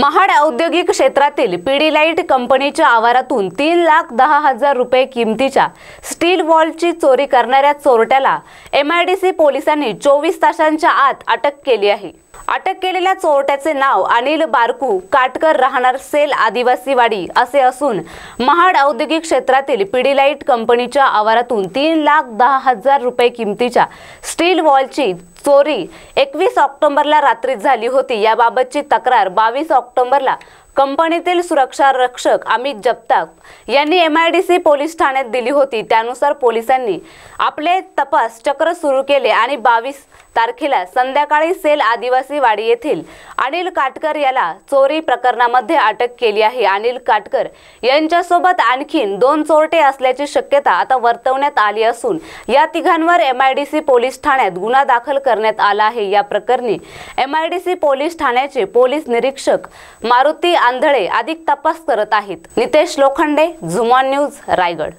महाड औद्योगिक क्षेत्रातील लाईट कंपनीच्या आवारातून तीन लाख दहा हजार रुपये किमतीच्या स्टील वॉलची चोरी करणाऱ्या चोरट्याला एम आय डी सी पोलिसांनी चोवीस तासांच्या आत अटक केली आहे अटक केलेल्या चोरट्याचे नाव अनिल बारकू काटकर राहणार सेल आदिवासीवाडी असे असून महाड औद्योगिक क्षेत्रातील लाईट कंपनीच्या आवारातून तीन लाख दहा हजार रुपये किमतीच्या स्टील वॉलची चोरी एकवीस ऑक्टोबरला रात्रीत झाली होती याबाबतची तक्रार बावीस ऑक्टोबरला कंपनीतील सुरक्षा रक्षक अमित जगताप यांनी M I D C police ठाण्यात दिली होती त्यानुसार पोलिसांनी आपले तपास चक्र सुरू केले आणि बावीस तारखेला संध्याकाळी सेल आदिवासी वाडी येथील अनिल काटकर याला चोरी प्रकरणामध्ये अटक केली आहे अनिल काटकर यांच्यासोबत आणखीन दोन चोरटे असल्याची शक्यता आता वर्तवण्यात आली असून या तिघांवर M I D C police ठाण्यात गुन्हा दाखल करण्यात आला आहे या प्रकरणी M I D C police ठाण्याचे पोलीस निरीक्षक मारुती आंधळे अधिक तपास करत आहेत नितेश लोखंडे झुमान न्यूज रायगड